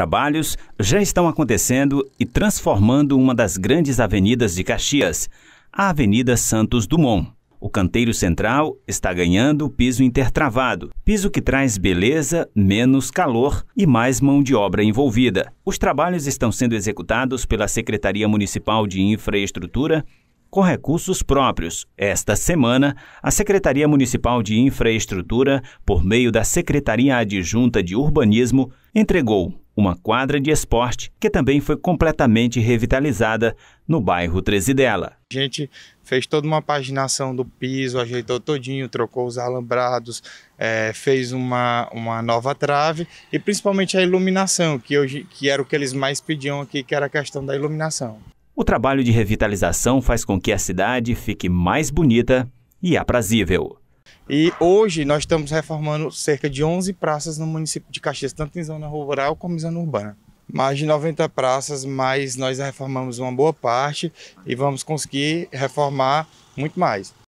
trabalhos já estão acontecendo e transformando uma das grandes avenidas de Caxias, a Avenida Santos Dumont. O canteiro central está ganhando o piso intertravado, piso que traz beleza, menos calor e mais mão de obra envolvida. Os trabalhos estão sendo executados pela Secretaria Municipal de Infraestrutura com recursos próprios. Esta semana, a Secretaria Municipal de Infraestrutura, por meio da Secretaria Adjunta de Urbanismo, entregou uma quadra de esporte que também foi completamente revitalizada no bairro Trezidela. A gente fez toda uma paginação do piso, ajeitou todinho, trocou os alambrados, é, fez uma, uma nova trave e principalmente a iluminação, que, hoje, que era o que eles mais pediam aqui, que era a questão da iluminação. O trabalho de revitalização faz com que a cidade fique mais bonita e aprazível. E hoje nós estamos reformando cerca de 11 praças no município de Caxias, tanto em zona rural como em zona urbana. Mais de 90 praças, mas nós reformamos uma boa parte e vamos conseguir reformar muito mais.